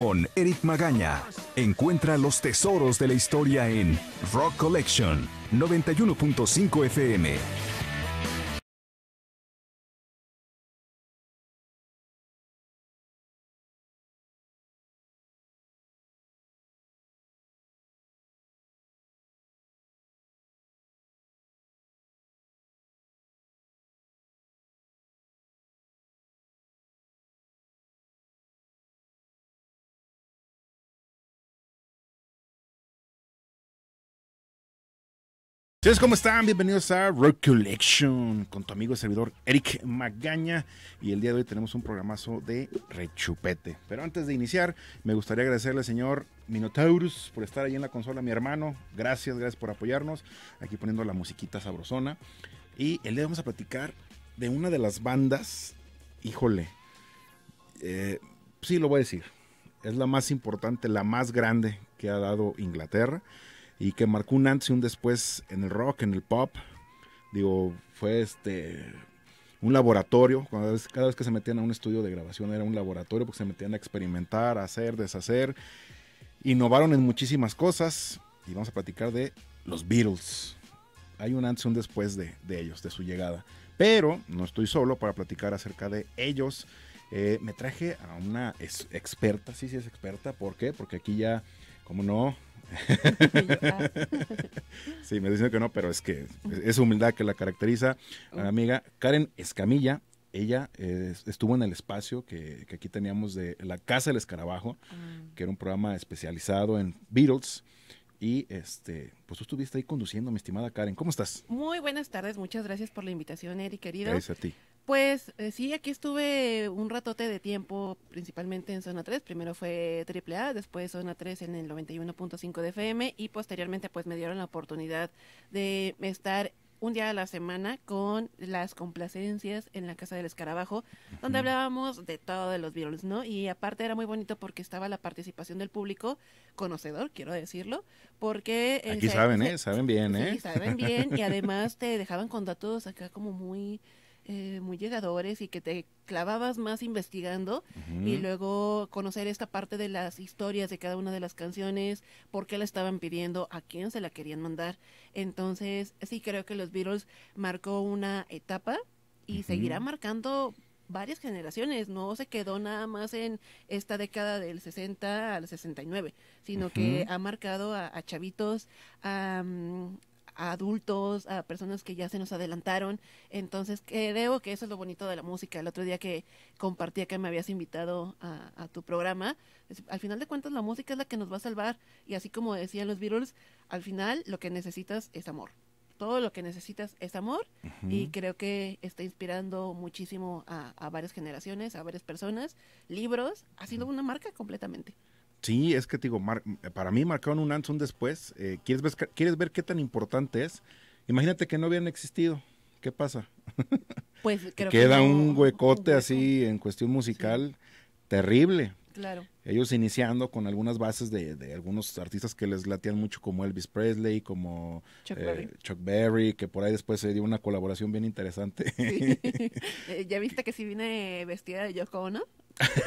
con Eric Magaña. Encuentra los tesoros de la historia en Rock Collection 91.5 FM. ¿cómo están? Bienvenidos a Rock Collection con tu amigo y servidor Eric Magaña y el día de hoy tenemos un programazo de rechupete. Pero antes de iniciar, me gustaría agradecerle, al señor Minotaurus, por estar ahí en la consola, mi hermano. Gracias, gracias por apoyarnos. Aquí poniendo la musiquita sabrosona. Y el día de hoy vamos a platicar de una de las bandas, híjole, eh, sí lo voy a decir, es la más importante, la más grande que ha dado Inglaterra y que marcó un antes y un después en el rock, en el pop. Digo, fue este un laboratorio, cada vez, que se metían a un estudio de grabación era un laboratorio porque se metían a experimentar, a hacer, deshacer. Innovaron en muchísimas cosas y vamos a platicar de los Beatles. Hay un antes y un después de, ellos, de su llegada. Pero no estoy solo para platicar acerca de ellos. Eh, me traje a una experta, sí, sí es experta, ¿por qué? Porque aquí ya ¿Cómo no? sí, me dicen que no, pero es que es humildad que la caracteriza. Oh. amiga Karen Escamilla, ella eh, estuvo en el espacio que, que, aquí teníamos de La Casa del Escarabajo, ah. que era un programa especializado en Beatles. Y este, pues tú estuviste ahí conduciendo, mi estimada Karen. ¿Cómo estás? Muy buenas tardes, muchas gracias por la invitación, eri querido. Gracias a ti. Pues eh, sí, aquí estuve un ratote de tiempo, principalmente en Zona 3. Primero fue AAA, después Zona 3 en el 91.5 de FM y posteriormente pues me dieron la oportunidad de estar un día a la semana con las complacencias en la Casa del Escarabajo, donde hablábamos de todo de los virus, ¿no? Y aparte era muy bonito porque estaba la participación del público conocedor, quiero decirlo, porque... Aquí saben, ¿eh? Saben bien, ¿eh? saben bien y además te dejaban con datos acá como muy... Eh, muy llegadores y que te clavabas más investigando y luego conocer esta parte de las historias de cada una de las canciones, por qué la estaban pidiendo, a quién se la querían mandar. Entonces, sí creo que los Beatles marcó una etapa y seguirá marcando varias generaciones, no se quedó nada más en esta década del 60 al 69, sino que ha marcado a chavitos, a, mm, a adultos, a personas que ya se nos adelantaron. Entonces creo que eso es lo bonito de la música. El otro día que compartía que me habías invitado a, tu programa, al final de cuentas la música es la que nos va a salvar. Y así como decían los Beatles, al final lo que necesitas es amor todo lo que necesitas es amor y creo que está inspirando muchísimo a, varias generaciones, a varias personas, libros, ha sido una marca completamente. Sí, es que te digo, para mí marcaron un antes, un después. Eh, ¿quieres, ver, ¿Quieres ver qué tan importante es? Imagínate que no habían existido. ¿Qué pasa? Pues Queda un huecote así en cuestión musical terrible. Claro. Ellos iniciando con algunas bases de, algunos artistas que les latían mucho, como Elvis Presley, como Chuck, eh, Berry. que por ahí después se dio una colaboración bien interesante. Eh, ¿Ya viste que si sí vine vestida de Yoko, no?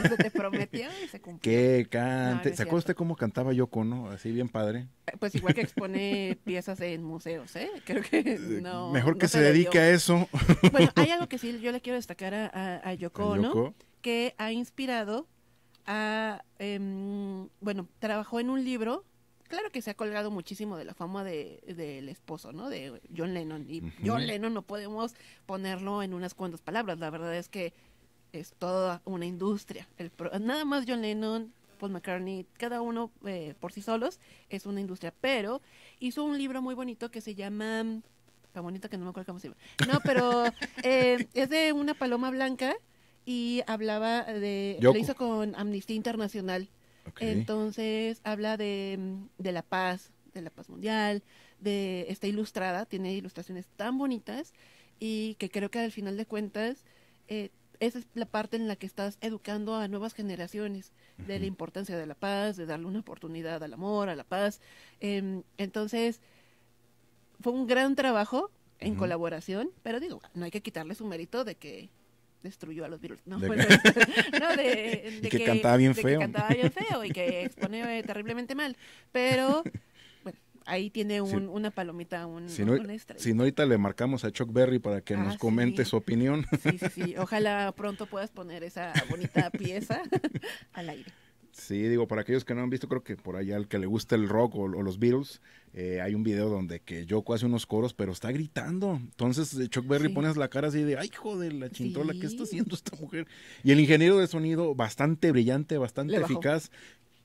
Se te prometió y se cumplió. Que cante. ¿Se acuerda usted cómo cantaba Yoko? Así bien padre. Eh, pues igual que expone piezas en museos, ¿eh? Creo que eh, no. Mejor que se, dedique a eso. Bueno, hay algo que sí yo le quiero destacar a, a, Yoko, ¿no? Que ha inspirado a. Em, bueno, trabajó en un libro claro que se ha colgado muchísimo de la fama de, del esposo, ¿no? De John Lennon. Y John Lennon no podemos ponerlo en unas cuantas palabras. La verdad es que es toda una industria. El nada más John Lennon, Paul McCartney, cada uno eh, por sí solos es una industria, pero hizo un libro muy bonito que se llama... Tan bonito que no me acuerdo cómo se llama. No, pero eh, es de una paloma blanca y hablaba de... Lo hizo con Amnistía Internacional. Entonces habla de, de la paz, de la paz mundial, de está ilustrada, tiene ilustraciones tan bonitas y que creo que al final de cuentas eh, esa es la parte en la que estás educando a nuevas generaciones de la importancia de la paz, de darle una oportunidad al amor, a la paz. Em, entonces, fue un gran trabajo en colaboración, pero digo, no hay que quitarle su mérito de que destruyó a los virus No, de pues, que... no, de, que, cantaba bien feo. Que cantaba bien feo y que expone terriblemente mal. Pero ahí tiene una palomita, un, si estrella. Si no, ahorita le marcamos a Chuck Berry para que nos ah, comente su opinión. Sí, sí, sí. Ojalá pronto puedas poner esa bonita pieza al aire. Sí, digo, para aquellos que no han visto, creo que por allá el que le gusta el rock o, los Beatles, eh, hay un video donde que Yoko hace unos coros, pero está gritando. Entonces eh, Chuck Berry pones la cara así de, ay, joder, la chintola, ¿qué está haciendo esta mujer? Y el ingeniero de sonido, bastante brillante, bastante eficaz,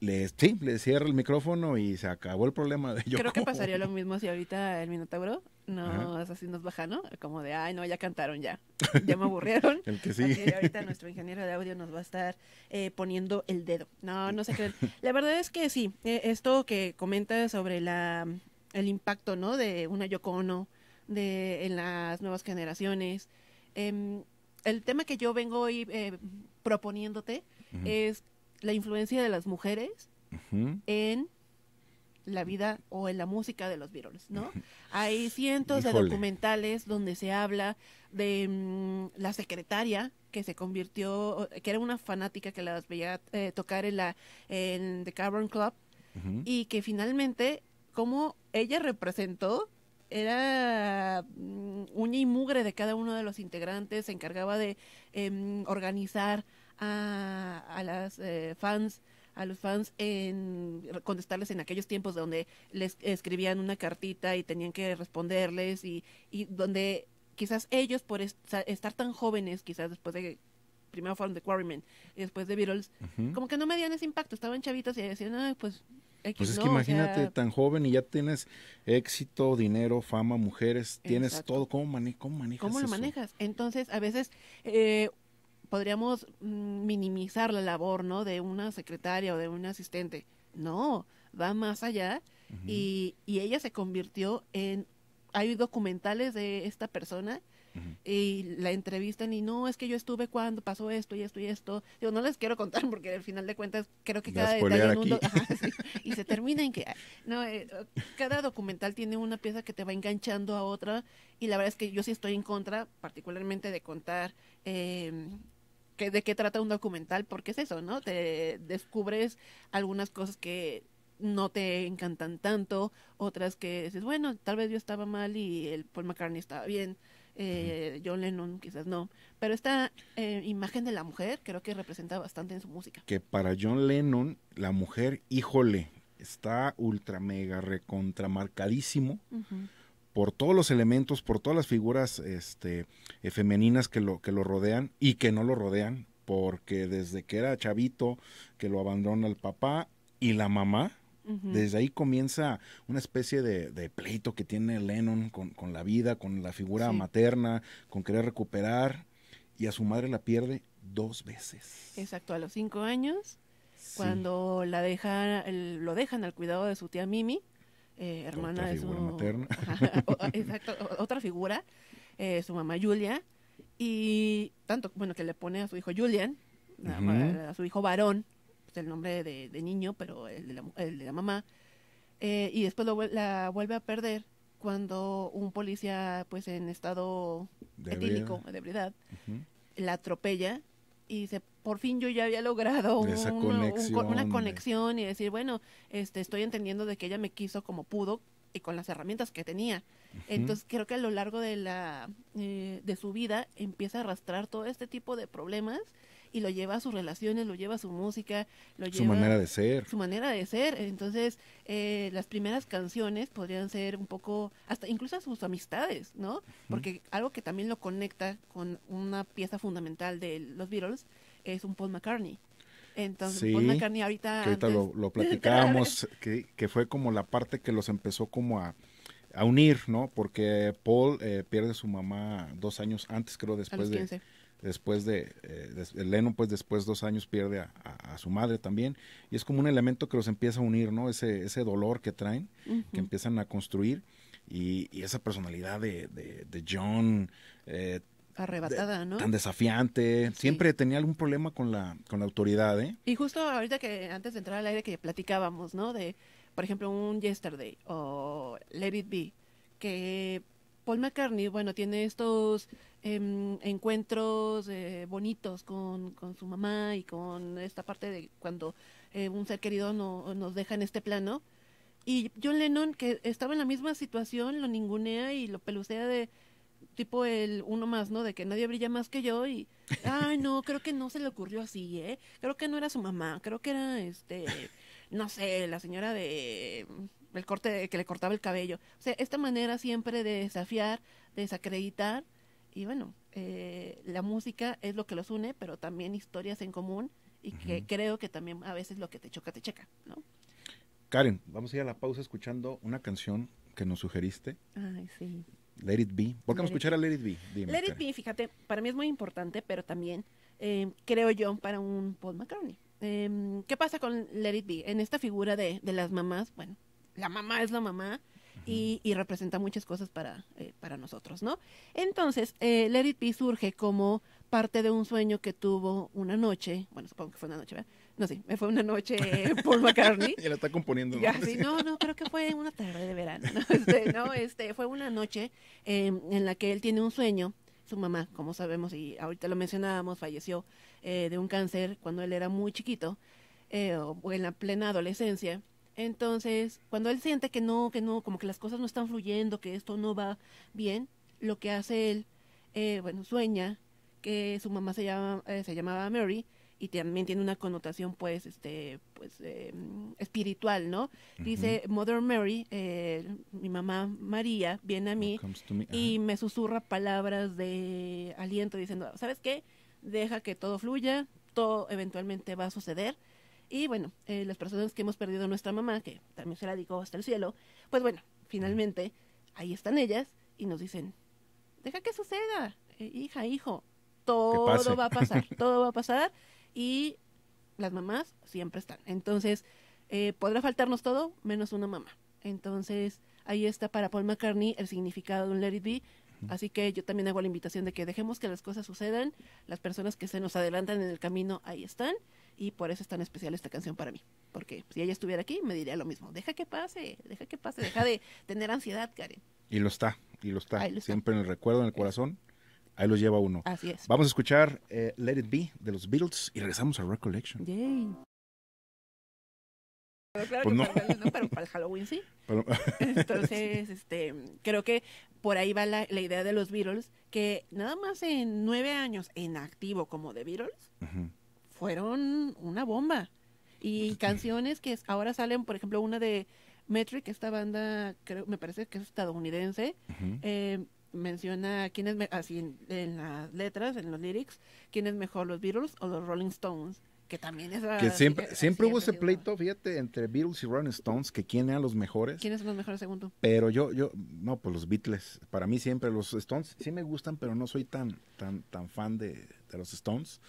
le, sí, le cierra el micrófono y se acabó el problema de yo. Creo que pasaría lo mismo si ahorita el Minotauro nos así nos baja, ¿no? Como de, ay, no, ya cantaron ya, ya me aburrieron. el que sí. ahorita nuestro ingeniero de audio nos va a estar eh, poniendo el dedo. No, no se creen. La verdad es que sí, e, esto que comenta sobre la, el impacto, ¿no? De una Yoko Ono de, en las nuevas generaciones. Em, el tema que yo vengo hoy eh, proponiéndote es la influencia de las mujeres en la vida o en la música de los Beatles, ¿no? Hay cientos de documentales donde se habla de mm, la secretaria que se convirtió, que era una fanática que las veía eh, tocar en la en The Cavern Club y que finalmente como ella representó era un mm, uña y mugre de cada uno de los integrantes, se encargaba de em, organizar a, a las eh, fans a los fans en contestarles en aquellos tiempos donde les escribían una cartita y tenían que responderles y, y donde quizás ellos por estar tan jóvenes, quizás después de primero fueron de Quarrymen y después de Beatles, como que no medían ese impacto, estaban chavitos y decían, ah, pues... pues es que imagínate, tan joven y ya tienes éxito, dinero, fama, mujeres, tienes todo. ¿Cómo, ¿Cómo manejas ¿Cómo lo manejas? Entonces, a veces eh, podríamos mm, minimizar la labor, ¿no? De una secretaria o de un asistente. No, va más allá y, y, ella se convirtió en... Hay documentales de esta persona y la entrevistan y no, es que yo estuve cuando pasó esto y esto y esto. Yo no les quiero contar porque al final de cuentas creo que cada detalle en y se termina en que no, eh, cada documental tiene una pieza que te va enganchando a otra y la verdad es que yo sí estoy en contra particularmente de contar eh, de qué trata un documental, porque es eso, ¿no? Te descubres algunas cosas que no te encantan tanto, otras que dices, bueno, tal vez yo estaba mal y el Paul McCartney estaba bien, eh, John Lennon quizás no, pero esta eh, imagen de la mujer creo que representa bastante en su música. Que para John Lennon, la mujer, híjole, está ultra mega recontramarcadísimo por todos los elementos, por todas las figuras este, eh, femeninas que lo, que lo rodean y que no lo rodean, porque desde que era chavito, que lo abandona el papá y la mamá, desde ahí comienza una especie de, pleito que tiene Lennon con, la vida, con la figura materna, con querer recuperar, y a su madre la pierde dos veces. Exacto, a los cinco años, cuando la deja, lo dejan al cuidado de su tía Mimi, eh, hermana de su... Materna. otra figura, eh, su mamá Julia, y tanto, bueno, que le pone a su hijo Julian, a, su hijo varón, pues, el nombre de, niño, pero el de la, mamá, eh, y después lo, la vuelve a perder cuando un policía, pues en estado de etílico, de la atropella y dice, por fin yo ya había logrado un, una conexión y decir, bueno, este, estoy entendiendo de que ella me quiso como pudo y con las herramientas que tenía. Entonces creo que a lo largo de, la, eh, de su vida empieza a arrastrar todo este tipo de problemas y lo lleva a sus relaciones, lo lleva a su música, lo lleva... Su manera de ser. Su manera de ser. Entonces, eh, las primeras canciones podrían ser un poco, hasta incluso sus amistades, ¿no? Porque algo que también lo conecta con una pieza fundamental de los Beatles es un Paul McCartney. Entonces, sí, Paul McCartney ahorita... Que ahorita lo, lo platicábamos, que, que fue como la parte que los empezó como a unir, ¿no? Porque Paul eh, pierde a su mamá dos años antes, creo, después después de, eh, pues después dos años pierde a, su madre también y es como un elemento que los empieza a unir no ese ese dolor que traen que empiezan a construir y, esa personalidad de, John eh, arrebatada, ¿no? Tan desafiante. Siempre tenía algún problema con la, con la autoridad, ¿eh? Y justo ahorita que antes de entrar al aire que platicábamos, ¿no? De, por ejemplo, un Yesterday o Let It Be, que Paul McCartney, bueno, tiene estos em, encuentros eh, bonitos con, con, su mamá y con esta parte de cuando eh, un ser querido no, nos deja en este plano. Y John Lennon, que estaba en la misma situación, lo ningunea y lo pelucea de tipo el uno más, ¿no? De que nadie brilla más que yo y, ay, no, creo que no se le ocurrió así, ¿eh? Creo que no era su mamá, creo que era, este, no sé, la señora de el corte que le cortaba el cabello. O sea, esta manera siempre de desafiar, desacreditar, y bueno, eh, la música es lo que los une, pero también historias en común, y que creo que también a veces lo que te choca, te checa, ¿no? Karen, vamos a ir a la pausa escuchando una canción que nos sugeriste. Ay, sí. Let It Be. ¿Por qué a escuchar a Let It Be? Let It Be, fíjate, para mí es muy importante, pero también em, creo yo para un Paul McCartney. Em, ¿Qué pasa con Let It Be? En esta figura de las mamás, bueno, la mamá es la mamá y, representa muchas cosas eh, para, nosotros, ¿no? Entonces, eh, Let surge como parte de un sueño que tuvo una noche, bueno, supongo que fue una noche, No sí, fue una noche eh, Paul McCartney. y la está componiendo. ¿no? sí, no, no, creo que fue una tarde de verano, ¿no? Este, no, este, fue una noche em, en la que él tiene un sueño su mamá, como sabemos, y ahorita lo mencionábamos, falleció eh, de un cáncer cuando él era muy chiquito, o en la plena adolescencia. Entonces, cuando él siente que no, que no, como que las cosas no están fluyendo, que esto no va bien, lo que hace él, eh, bueno, sueña que su mamá se, llama, eh, se llamaba Mary y también tiene una connotación, pues, este, pues, eh, espiritual, ¿no? Dice, Mother Mary, eh, mi mamá María, viene a mí y me susurra palabras de aliento diciendo, ¿sabes qué? Deja que todo fluya, todo eventualmente va a suceder y bueno, eh, las personas que hemos perdido a nuestra mamá, que también se la digo hasta el cielo, pues bueno, finalmente ahí están ellas y nos dicen, deja que suceda, eh, hija, hijo, todo va a pasar, todo va a pasar y las mamás siempre están. Entonces, eh, podrá faltarnos todo menos una mamá. Entonces, ahí está para Paul McCartney el significado de un Let It Be. Así que yo también hago la invitación de que dejemos que las cosas sucedan, las personas que se nos adelantan en el camino ahí están y por eso es tan especial esta canción para mí. Porque si ella estuviera aquí, me diría lo mismo. Deja que pase, deja que pase, deja de tener ansiedad, Karen. Y lo está, y lo está. Siempre en el recuerdo, en el corazón. Ahí los lleva uno. Así es. Vamos a escuchar eh, Let It Be de los Beatles y regresamos a Recollection. Yay. claro pues no. para, pero para el Halloween sí. Entonces, este, creo que por ahí va la, idea de los Beatles, que nada más en nueve años en activo como de Beatles, fueron una bomba. Y canciones que ahora salen, por ejemplo, una de Metric, esta banda, creo, me parece que es estadounidense, eh, menciona es, así en, las letras, en los lyrics, quién es mejor, los Beatles o los Rolling Stones. Que también es... Que siempre, eh, siempre hubo ese pleito, fíjate, entre Beatles y Rolling Stones, que quién eran los mejores. ¿Quiénes son los mejores segundo? Pero yo, yo, no, pues los Beatles. Para mí siempre los Stones sí me gustan, pero no soy tan, tan, tan fan de, de los Stones.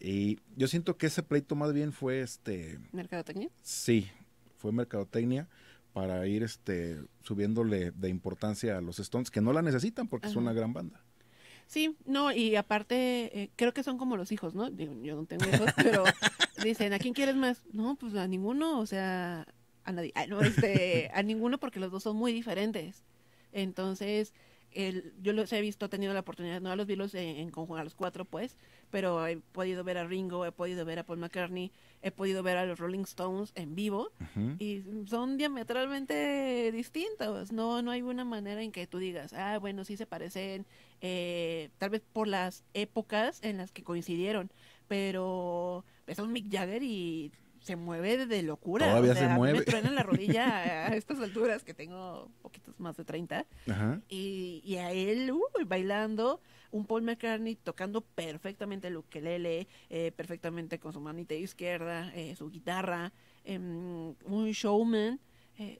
Y yo siento que ese pleito más bien fue este... ¿Mercadotecnia? Sí, fue mercadotecnia para ir este subiéndole de importancia a los Stones, que no la necesitan porque es una gran banda. Sí, no, y aparte, eh, creo que son como los hijos, ¿no? Yo, no tengo hijos, pero dicen, ¿a quién quieres más? No, pues a ninguno, o sea, a nadie, a, ah, no, este, a ninguno porque los dos son muy diferentes. Entonces, el, yo los he visto, he tenido la oportunidad, no los vi los en, en a los cuatro, pues, pero he podido ver a Ringo, he podido ver a Paul McCartney, he podido ver a los Rolling Stones en vivo y son diametralmente distintos. No, no hay una manera en que tú digas, ah, bueno, sí se parecen, eh, tal vez por las épocas en las que coincidieron, pero es un Mick Jagger y se mueve de locura. Todavía se mueve. Me truena la rodilla a estas alturas que tengo poquitos más de 30. Y, y a él, uh, bailando un Paul McCartney tocando perfectamente el ukelele, eh, perfectamente con su manita izquierda, eh, su guitarra, em, un showman. Eh,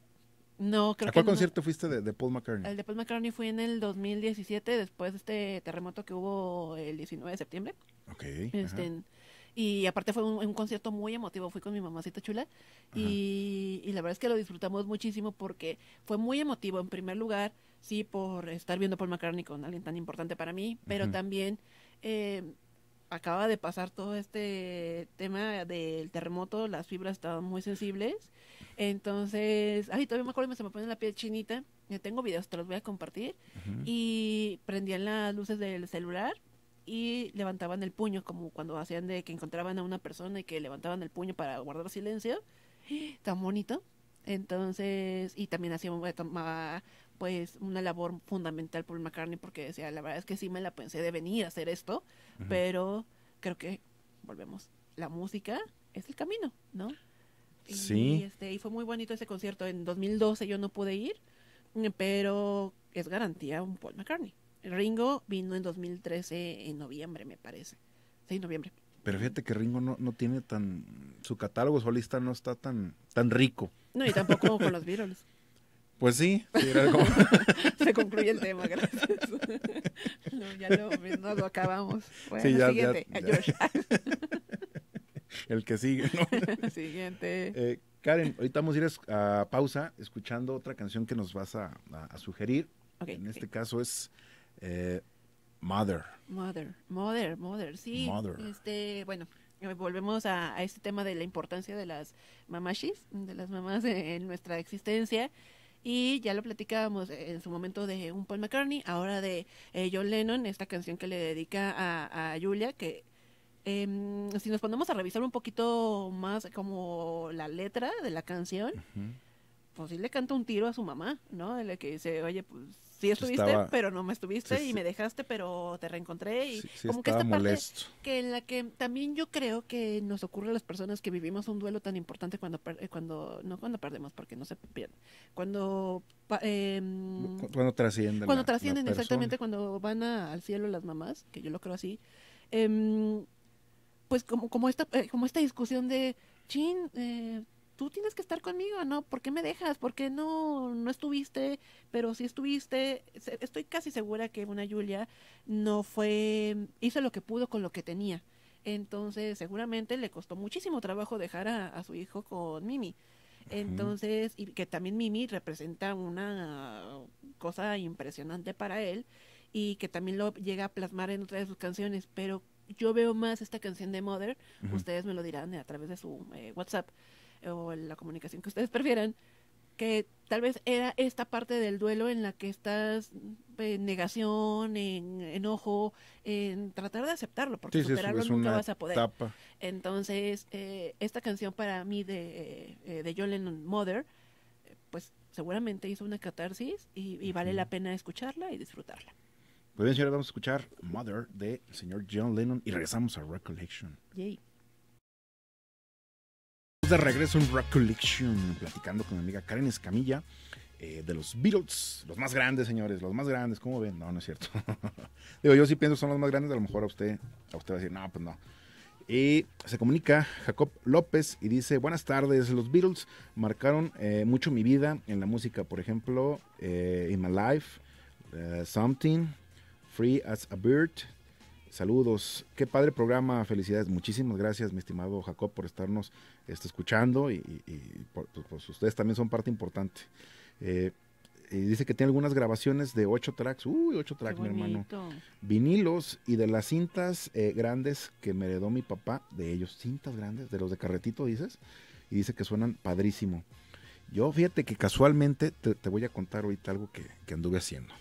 no, creo ¿A cuál concierto fuiste de, Paul McCartney? El de Paul McCartney fue en el 2017, después de este terremoto que hubo el 19 de septiembre. Ok. Este, y aparte fue un, concierto muy emotivo, fui con mi mamacita chula y, la verdad es que lo disfrutamos muchísimo porque fue muy emotivo en primer lugar, sí, por estar viendo Paul McCartney con alguien tan importante para mí, pero también eh, acaba de pasar todo este tema del terremoto, las fibras estaban muy sensibles, entonces, ay, todavía me acuerdo, que se me pone la piel chinita, yo tengo videos, te los voy a compartir, y prendían las luces del celular y levantaban el puño, como cuando hacían de que encontraban a una persona y que levantaban el puño para guardar silencio. Tan bonito. Entonces, y también hacía eh, pues una labor fundamental por McCartney porque decía, la verdad es que sí me la pensé de venir a hacer esto, pero creo que, volvemos, la música es el camino, ¿no? sí. este, y fue muy bonito ese concierto. En 2012 yo no pude ir, pero es garantía un Paul McCartney. Ringo vino en 2013, en noviembre, me parece. Sí, noviembre. Pero fíjate que Ringo no, no tiene tan. Su catálogo solista no está tan, tan rico. No, y tampoco con los Beatles. Pues sí. Se concluye el tema, gracias. No, ya no, pues, no lo acabamos. Bueno, sí, ya, siguiente, El que sigue, Siguiente. Eh, Karen, ahorita vamos a ir a, pausa escuchando otra canción que nos vas a, sugerir. en este caso es eh, mother. Mother, mother, mother, sí. Este, bueno, eh, volvemos a, este tema de la importancia de las mamashis, de las mamás en nuestra existencia. Y ya lo platicábamos en su momento de un Paul McCartney, ahora de eh, John Lennon, esta canción que le dedica a, Julia, que em, si nos ponemos a revisar un poquito más como la letra de la canción, pues sí le canta un tiro a su mamá, ¿no? De la que dice, oye, pues estuviste, pero no me estuviste y me dejaste, pero te reencontré y como que esta parte que en la que también yo creo que nos ocurre a las personas que vivimos un duelo tan importante cuando eh, cuando no cuando perdemos porque no se pierde, cuando em, cuando trascienden cuando trascienden exactamente cuando van al cielo las mamás, que yo lo creo así. Em, pues como como esta eh, como esta discusión de chin eh, tú tienes que estar conmigo, ¿no? ¿Por qué me dejas? ¿Por qué no, no estuviste? Pero si estuviste. Estoy casi segura que una Julia no fue, hizo lo que pudo con lo que tenía. Entonces, seguramente le costó muchísimo trabajo dejar a, su hijo con Mimi. Entonces, y que también Mimi representa una cosa impresionante para él y que también lo llega a plasmar en otra de sus canciones, pero yo veo más esta canción de Mother, ustedes me lo dirán a través de su eh, WhatsApp, o la comunicación que ustedes prefieran, que tal vez era esta parte del duelo en la que estás en negación, en enojo, en tratar de aceptarlo, porque superarlo nunca vas a poder. Entonces, eh, esta canción para mí de, eh, de John Lennon, Mother, pues seguramente hizo una catarsis y, vale la pena escucharla y disfrutarla. Pues bien, señores, vamos a escuchar Mother de señor John Lennon y regresamos a Recollection de regreso en Rock Collection, platicando con mi amiga Karen Escamilla eh, de los Beatles, los más grandes, señores, los más grandes, ¿cómo ven? No, no es cierto. Digo, yo sí pienso que son los más grandes, a lo mejor a usted, a usted va a decir, no, pues no. Y se comunica Jacob López y dice, buenas tardes, los Beatles marcaron eh, mucho mi vida en la música, por ejemplo, eh, In My Life, Something, Free as a Bird, Saludos, qué padre programa, felicidades, muchísimas gracias mi estimado Jacob por estarnos está escuchando y, pues, pues, ustedes también son parte importante. Eh, y dice que tiene algunas grabaciones de ocho tracks, uy, ocho tracks, mi hermano. Vinilos y de las cintas eh, grandes que me heredó mi papá, de ellos, cintas grandes, de los de carretito, dices, y dice que suenan padrísimo. Yo fíjate que casualmente te, voy a contar ahorita algo que, anduve haciendo.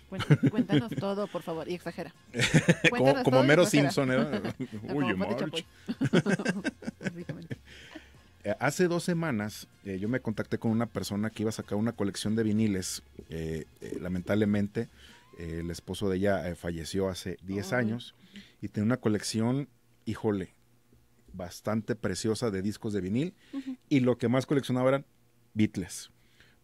Cuéntanos, todo, por favor, y exagera. como, mero Simpson, ¿eh? Uy, Eh, hace dos semanas eh, yo me contacté con una persona que iba a sacar una colección de viniles. Eh, lamentablemente, el esposo de ella falleció hace 10 años y tiene una colección, híjole, bastante preciosa de discos de vinil. Y lo que más coleccionaba eran Beatles.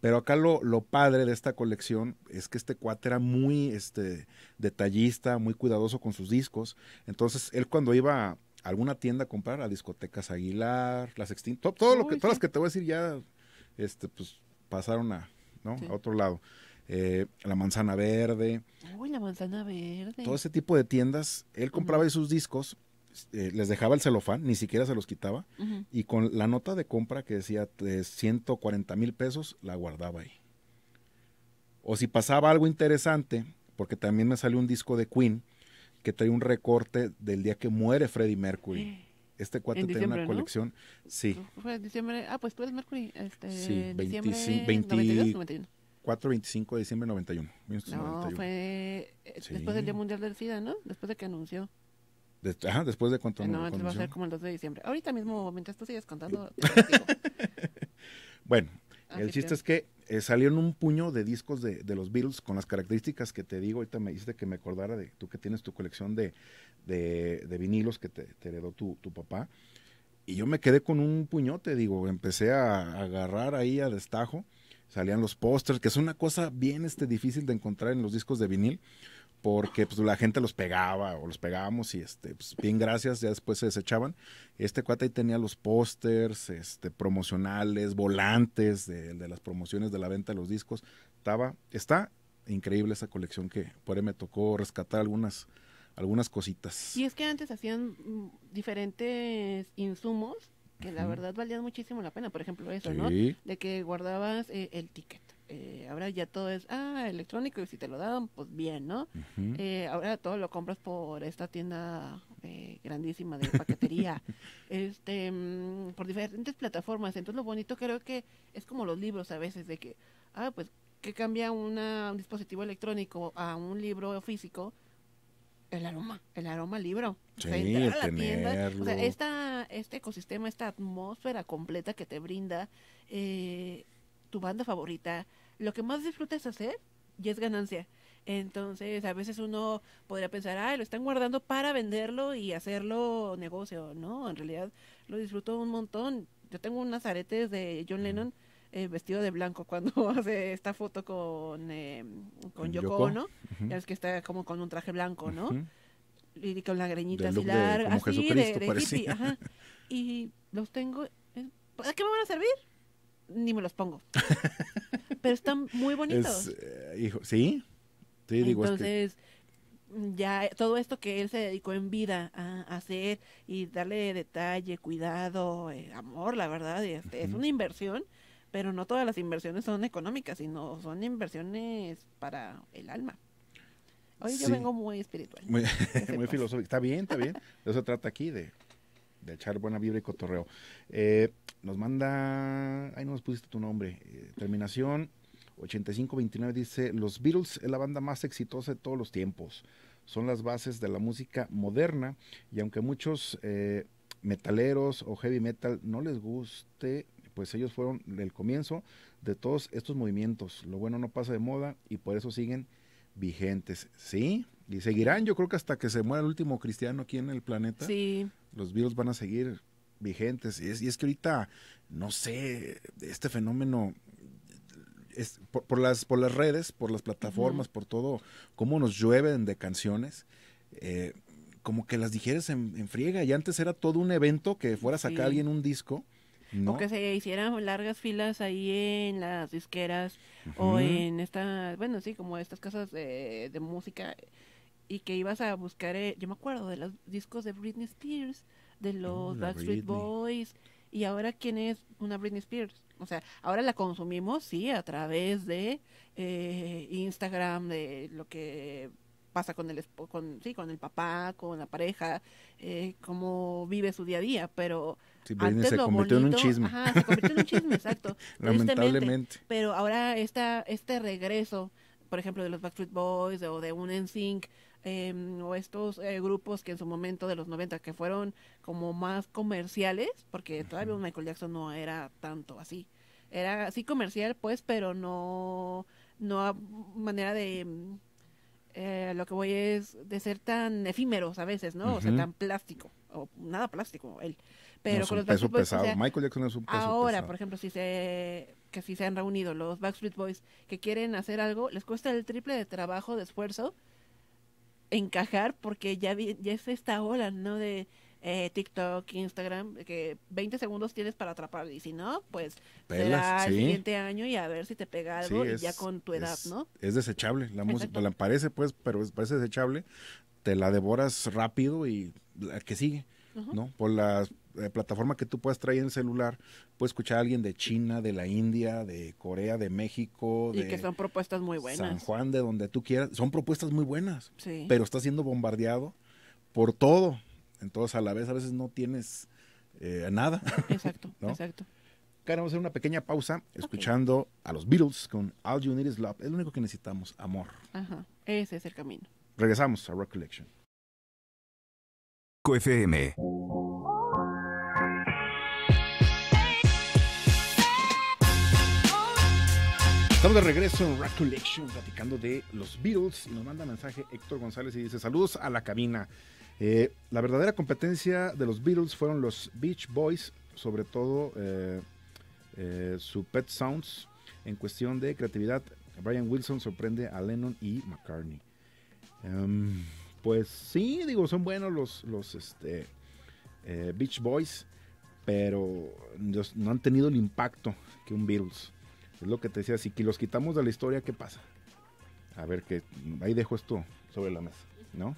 Pero acá lo, lo, padre de esta colección es que este cuate era muy este, detallista, muy cuidadoso con sus discos. Entonces, él cuando iba alguna tienda a comprar, a discotecas Aguilar, las extintas, todo, lo que, todas las que te voy a decir ya, este, pues pasaron a, a otro lado. Eh, la manzana verde. Uy, la manzana verde. Todo ese tipo de tiendas. Él compraba esos sus discos, eh, les dejaba el celofán, ni siquiera se los quitaba, y con la nota de compra que decía de 140 mil pesos, la guardaba ahí. O si pasaba algo interesante, porque también me salió un disco de Queen, que trae un recorte del día que muere Freddie Mercury. Este cuate tiene una colección. Sí. Fue en diciembre. Ah, pues tú eres Mercury. Este, sí, 25, 20, 92, 91. 4, 25 de diciembre 91. 1991. No, fue eh, después del Día Mundial del SIDA, ¿no? Después de que anunció. ajá, después de cuánto anunció. No, antes va a ser como el 2 de diciembre. Ahorita mismo, mientras tú sigues contando. bueno, el chiste es que eh, salieron un puño de discos de, los Beatles con las características que te digo. Ahorita me hiciste que me acordara de tú que tienes tu colección de, vinilos que te, heredó tu, papá. Y yo me quedé con un puñote, digo, empecé a, agarrar ahí a destajo. Salían los pósters, que es una cosa bien este, difícil de encontrar en los discos de vinil porque pues la gente los pegaba o los pegábamos y este pues, bien gracias ya después se desechaban este cuate ahí tenía los pósters este promocionales volantes de, de, las promociones de la venta de los discos estaba está increíble esa colección que por ahí me tocó rescatar algunas algunas cositas y es que antes hacían diferentes insumos que la verdad valían muchísimo la pena por ejemplo eso no de que guardabas eh, el ticket eh, ahora ya todo es, ah, electrónico y si te lo dan, pues bien, ¿no? Eh, ahora todo lo compras por esta tienda eh, grandísima de paquetería, este, mm, por diferentes plataformas. Entonces lo bonito creo que es como los libros a veces, de que, ah, pues, ¿qué cambia un dispositivo electrónico a un libro físico? el aroma, el aroma libro. la tienda. esta, este ecosistema, esta atmósfera completa que te brinda, eh, tu banda favorita, lo que más disfrutas hacer y es ganancia. Entonces, a veces uno podría pensar, ah, lo están guardando para venderlo y hacerlo negocio. No, en realidad lo disfruto un montón. Yo tengo unas aretes de John Lennon eh, vestido de blanco cuando hace esta foto con, eh, con Yoko, ¿no? Es que está como con un traje blanco, ¿no? Y con la greñita así larga, así de, hippie, Y los tengo. Eh, ¿A qué me van a servir? ni me los pongo. Pero están muy bonitos. Eh, hijo, sí, sí, digo. Entonces, ya todo esto que él se dedicó en vida a hacer y darle detalle, cuidado, eh, amor, la verdad, es, una inversión pero no todas las inversiones son económicas, sino son inversiones para el alma. Hoy yo vengo muy espiritual. Muy, filosófico. Está bien, está bien. eso trata aquí, de de echar buena vibra y cotorreo. Eh, nos manda, ahí no nos pusiste tu nombre, eh, terminación 8529 dice, los Beatles es la banda más exitosa de todos los tiempos, son las bases de la música moderna y aunque muchos eh, metaleros o heavy metal no les guste, pues ellos fueron el comienzo de todos estos movimientos, lo bueno no pasa de moda y por eso siguen vigentes, ¿sí? Y seguirán, yo creo que hasta que se muera el último cristiano aquí en el planeta. Sí los virus van a seguir vigentes. Y es, que ahorita, no sé, este fenómeno es, por, las, por las redes, por las plataformas, por todo, cómo nos llueven de canciones. Eh, como que las dijeras en, friega y antes era todo un evento que fuera a sacar alguien un disco no. o que se hicieran largas filas ahí en las disqueras o en estas, bueno, sí, como estas casas de música y que ibas a buscar, eh, yo me acuerdo de los discos de Britney Spears, de oh, los Backstreet Boys, y ahora quién es una Britney Spears. O sea, ahora la consumimos, sí, a través de eh, Instagram, de lo que pasa con el con sí con el papá con la pareja eh, cómo vive su día a día pero sí, antes se convirtió en un chisme ajá, se convirtió en un chisme exacto lamentablemente pero ahora esta este regreso por ejemplo de los Backstreet Boys o de un NSYNC Em, o estos eh, grupos que en su momento de los 90 que fueron como más comerciales, porque todavía Michael Jackson no era tanto así. Era así comercial, pues, pero no, no a manera de... Em, eh, lo que voy es de ser tan efímeros a veces, ¿no? O sea, tan plástico, o nada plástico, él. Pero con los Michael Jackson es un peso Ahora, por ejemplo, si se que si se han reunido los Backstreet Boys que quieren hacer algo, les cuesta el triple de trabajo, de esfuerzo, encajar porque ya, ya es esta ola, ¿no? De eh, TikTok, Instagram, que 20 segundos tienes para atrapar y si no, pues Pelas, siguiente año y a ver si te pega algo y ya con tu edad, ¿no? Es desechable, la música, la parece pues, pero parece desechable, te la devoras rápido y la que sigue. ¿no? Por las eh, plataforma que tú puedas traer en celular, puedes escuchar a alguien de China, de la India, de Corea, de México. Y que son propuestas muy buenas. San Juan, de donde tú quieras. Son propuestas muy buenas. Sí. Pero está siendo bombardeado por todo. Entonces, a la vez, a veces no tienes eh, nada. Exacto, exacto. Ahora vamos a hacer una pequeña pausa escuchando a los Beatles con All You Need Is Love. Es lo único que necesitamos, amor. Ajá, ese es el camino. Regresamos a Rock Collection. CoFM. Estamos de regreso en Rack Collection platicando de los Beatles y nos manda mensaje Héctor González y dice saludos a la cabina. Eh, la verdadera competencia de los Beatles fueron los Beach Boys, sobre todo eh, eh, su Pet Sounds. En cuestión de creatividad, Brian Wilson sorprende a Lennon y McCartney. Em, pues sí, digo, son buenos los, los este, Beach Boys, pero no han tenido el impacto que un Beatles. Es lo que te decía, si los quitamos de la historia, ¿qué pasa? A ver, que ahí dejo esto sobre la mesa, ¿no?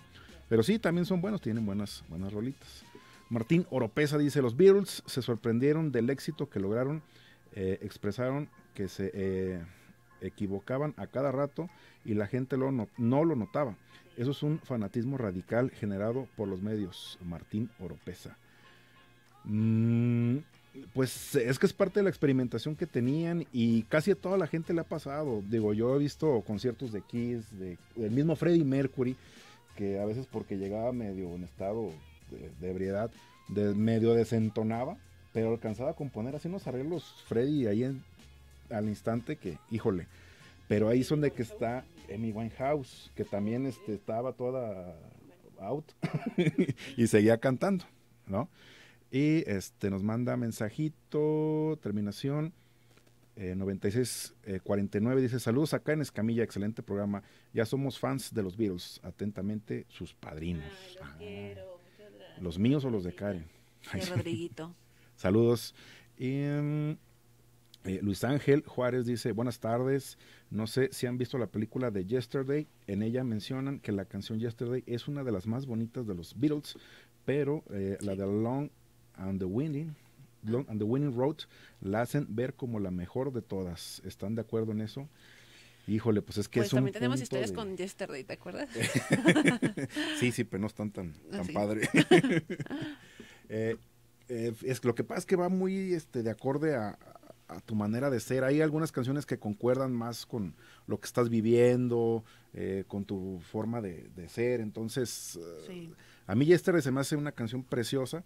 Pero sí, también son buenos, tienen buenas, buenas rolitas. Martín Oropesa dice, los Beatles se sorprendieron del éxito que lograron, eh, expresaron que se eh, equivocaban a cada rato y la gente lo no, lo notaba. Eso es un fanatismo radical generado por los medios. Martín Oropesa. Mmm pues es que es parte de la experimentación que tenían y casi toda la gente le ha pasado. Digo, yo he visto conciertos de Kiss, de, del mismo Freddie Mercury, que a veces porque llegaba medio en estado de, ebriedad, de, medio desentonaba, pero alcanzaba a componer así unos arreglos Freddie ahí en, al instante que, híjole. Pero ahí son de que está Amy Winehouse, que también este, estaba toda out y seguía cantando, ¿no? Y este, nos manda mensajito, terminación 9649, eh, eh, dice saludos acá en Escamilla, excelente programa. Ya somos fans de los Beatles, atentamente sus padrinos. Ah, los, míos o los de Karen. Rodriguito. saludos. Mm, eh, Luis Ángel Juárez dice, buenas tardes, no sé si han visto la película de Yesterday, en ella mencionan que la canción Yesterday es una de las más bonitas de los Beatles, pero la de Long and the Winning, the Winning Road la hacen ver como la mejor de todas. ¿Están de acuerdo en eso? Híjole, pues es que pues es también tenemos historias con Yesterday, ¿te acuerdas? sí, sí, pero no están tan, ah, tan padres. padre. Eh, eh, es lo que pasa es que va muy este, de acorde a, tu manera de ser. Hay algunas canciones que concuerdan más con lo que estás viviendo, eh, con tu forma de, ser. Entonces, a mí Yesterday se me hace una canción preciosa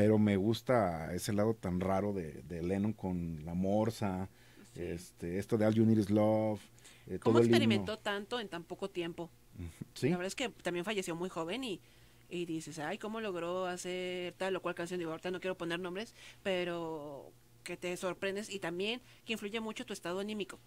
pero me gusta ese lado tan raro de, Lennon con la morsa, este, esto de All You Need Is Love. Eh, ¿Cómo experimentó tanto en tan poco tiempo? ¿Sí? La verdad es que también falleció muy joven y, y dices, ay, ¿cómo logró hacer tal o cual canción? Digo, ahorita no quiero poner nombres, pero que te sorprendes y también que influye mucho tu estado anímico.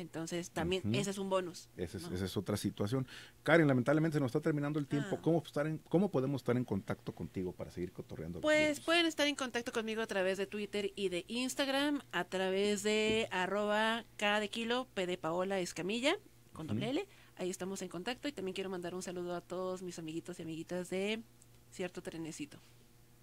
Entonces, también ese es un bonus. Ese es, Esa es otra situación. Karen, lamentablemente se nos está terminando el tiempo. Ah. ¿Cómo, estar en, ¿Cómo podemos estar en contacto contigo para seguir cotorreando? Pues pueden estar en contacto conmigo a través de Twitter y de Instagram, a través de arroba K de kilo, P de Paola Escamilla, con doble L. Ahí estamos en contacto y también quiero mandar un saludo a todos mis amiguitos y amiguitas de cierto trenecito.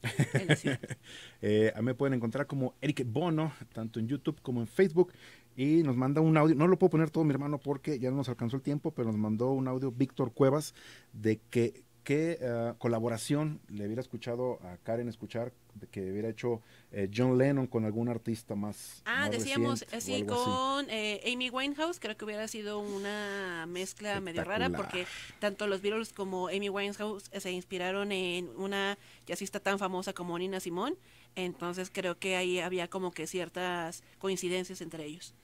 eh, me pueden encontrar como Eric Bono, tanto en YouTube como en Facebook y nos manda un audio, no lo puedo poner todo mi hermano porque ya no nos alcanzó el tiempo, pero nos mandó un audio Víctor Cuevas de que qué eh, colaboración le hubiera escuchado a Karen escuchar que hubiera hecho eh, John Lennon con algún artista más. Ah, decíamos, eh, así con Amy Winehouse, creo que hubiera sido una mezcla medio rara, porque tanto los Beatles como Amy Winehouse se inspiraron en una jazzista tan famosa como Nina Simón, entonces creo que ahí había como que ciertas coincidencias entre ellos.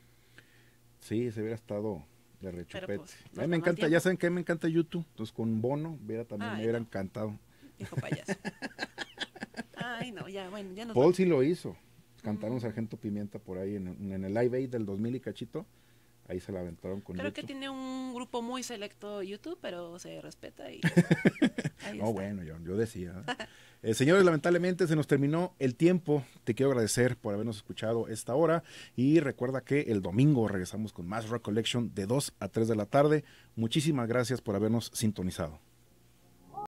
Sí, se hubiera estado de rechupete. Pues, a me encanta, ya saben que me encanta YouTube. Entonces con Bono hubiera, también me hubiera encantado. Hijo payaso. Ay, no, ya, bueno, ya Paul sí lo hizo. Cantaron mm. Sargento Pimienta por ahí en, en el Live Aid del 2000 y cachito. Ahí se la aventaron con Creo que tiene un grupo muy selecto YouTube, pero se respeta y... no, bueno, yo, decía. Eh, señores, lamentablemente se nos terminó el tiempo. Te quiero agradecer por habernos escuchado esta hora y recuerda que el domingo regresamos con más Rock Collection de 2 a 3 de la tarde. Muchísimas gracias por habernos sintonizado.